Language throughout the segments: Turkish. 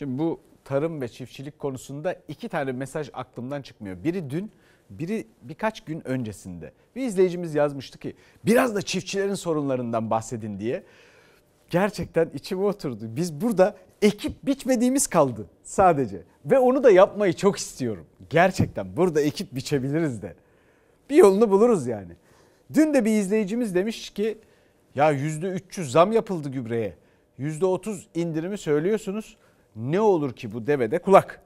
Şimdi bu tarım ve çiftçilik konusunda iki tane mesaj aklımdan çıkmıyor. Biri dün, biri birkaç gün öncesinde. Bir izleyicimiz yazmıştı ki biraz da çiftçilerin sorunlarından bahsedin diye. Gerçekten içime oturdu. Biz burada ekip biçmediğimiz kaldı sadece. Ve onu da yapmayı çok istiyorum. Gerçekten burada ekip biçebiliriz de. Bir yolunu buluruz yani. Dün de bir izleyicimiz demiş ki ya %300 zam yapıldı gübreye. %30 indirimi söylüyorsunuz ne olur ki bu devede kulak.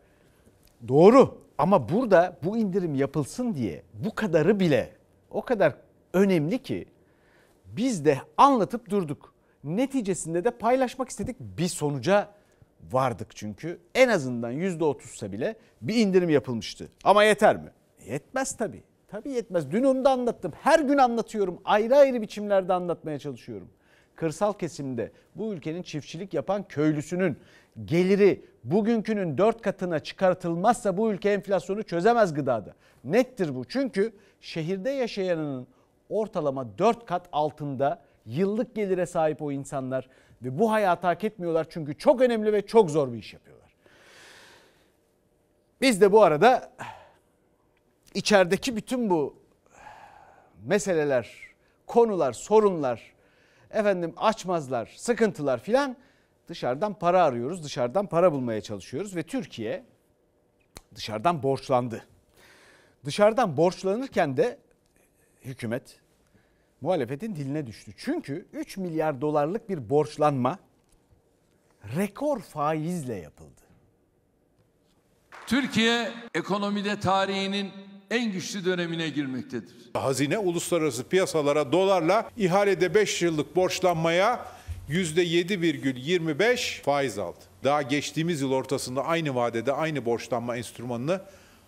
Doğru ama burada bu indirim yapılsın diye bu kadarı bile o kadar önemli ki biz de anlatıp durduk. Neticesinde de paylaşmak istedik bir sonuca vardık çünkü. En azından yüzde %30'sa bile bir indirim yapılmıştı. Ama yeter mi? Yetmez tabii. Tabii yetmez. Dün onu da anlattım. Her gün anlatıyorum. Ayrı ayrı biçimlerde anlatmaya çalışıyorum kırsal kesimde bu ülkenin çiftçilik yapan köylüsünün geliri bugünkünün dört katına çıkartılmazsa bu ülke enflasyonu çözemez gıdada. Nettir bu çünkü şehirde yaşayanının ortalama dört kat altında yıllık gelire sahip o insanlar ve bu hayatı hak etmiyorlar çünkü çok önemli ve çok zor bir iş yapıyorlar. Biz de bu arada içerideki bütün bu meseleler, konular, sorunlar efendim açmazlar, sıkıntılar filan dışarıdan para arıyoruz, dışarıdan para bulmaya çalışıyoruz ve Türkiye dışarıdan borçlandı. Dışarıdan borçlanırken de hükümet muhalefetin diline düştü. Çünkü 3 milyar dolarlık bir borçlanma rekor faizle yapıldı. Türkiye ekonomide tarihinin en güçlü dönemine girmektedir. Hazine uluslararası piyasalara dolarla ihalede 5 yıllık borçlanmaya %7,25 faiz aldı. Daha geçtiğimiz yıl ortasında aynı vadede aynı borçlanma enstrümanını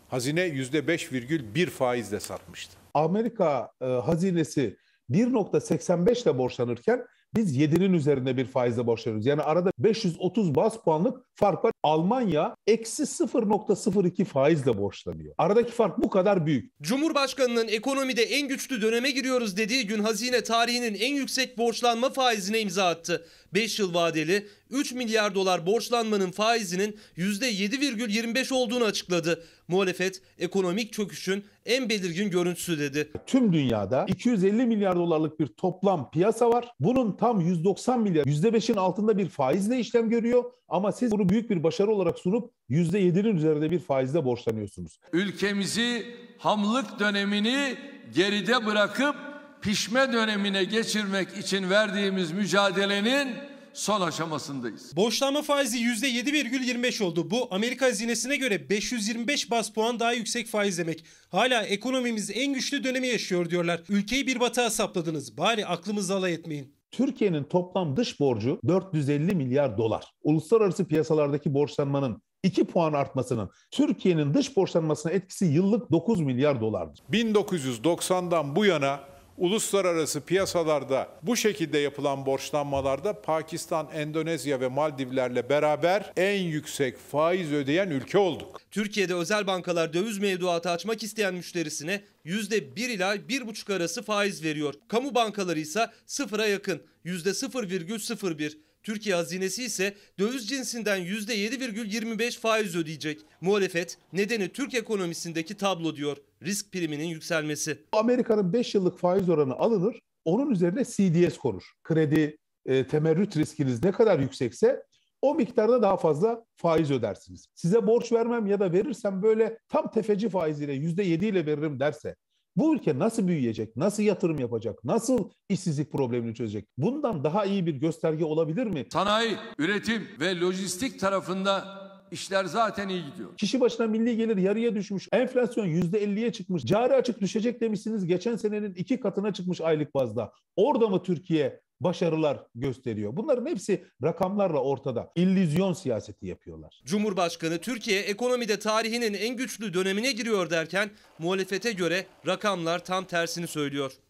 hazine %5,1 faizle satmıştı. Amerika e, hazinesi 1.85 ile borçlanırken biz 7'nin üzerinde bir faizle borçlanıyoruz. Yani arada 530 bas puanlık fark var. Almanya eksi 0.02 faizle borçlanıyor. Aradaki fark bu kadar büyük. Cumhurbaşkanının ekonomide en güçlü döneme giriyoruz dediği gün hazine tarihinin en yüksek borçlanma faizine imza attı. 5 yıl vadeli 3 milyar dolar borçlanmanın faizinin %7,25 olduğunu açıkladı. Muhalefet ekonomik çöküşün en belirgin görüntüsü dedi. Tüm dünyada 250 milyar dolarlık bir toplam piyasa var. Bunun tam 190 milyar %5'in altında bir faizle işlem görüyor ama siz bunu büyük bir başarı başarı olarak sunup %7'nin üzerinde bir faizle borçlanıyorsunuz. Ülkemizi hamlık dönemini geride bırakıp pişme dönemine geçirmek için verdiğimiz mücadelenin son aşamasındayız. Borçlanma faizi %7,25 oldu. Bu Amerika hazinesine göre 525 bas puan daha yüksek faiz demek. Hala ekonomimiz en güçlü dönemi yaşıyor diyorlar. Ülkeyi bir batağa sapladınız. Bari aklımızı alay etmeyin. Türkiye'nin toplam dış borcu 450 milyar dolar. Uluslararası piyasalardaki borçlanmanın 2 puan artmasının Türkiye'nin dış borçlanmasına etkisi yıllık 9 milyar dolardır. 1990'dan bu yana Uluslararası piyasalarda bu şekilde yapılan borçlanmalarda Pakistan, Endonezya ve Maldivlerle beraber en yüksek faiz ödeyen ülke olduk. Türkiye'de özel bankalar döviz mevduatı açmak isteyen müşterisine %1 ila 1,5 arası faiz veriyor. Kamu bankaları ise sıfıra yakın %0,01. Türkiye hazinesi ise döviz cinsinden %7,25 faiz ödeyecek. Muhalefet nedeni Türk ekonomisindeki tablo diyor risk priminin yükselmesi. Amerika'nın 5 yıllık faiz oranı alınır. Onun üzerine CDS konur. Kredi e, temerrüt riskiniz ne kadar yüksekse o miktarda daha fazla faiz ödersiniz. Size borç vermem ya da verirsem böyle tam tefeci faiziyle yüzde ile veririm derse bu ülke nasıl büyüyecek, nasıl yatırım yapacak, nasıl işsizlik problemini çözecek? Bundan daha iyi bir gösterge olabilir mi? Sanayi, üretim ve lojistik tarafında işler zaten iyi gidiyor. Kişi başına milli gelir yarıya düşmüş. Enflasyon %50'ye çıkmış. Cari açık düşecek demişsiniz. Geçen senenin iki katına çıkmış aylık bazda. Orada mı Türkiye başarılar gösteriyor. Bunların hepsi rakamlarla ortada. İllüzyon siyaseti yapıyorlar. Cumhurbaşkanı Türkiye ekonomide tarihinin en güçlü dönemine giriyor derken muhalefete göre rakamlar tam tersini söylüyor.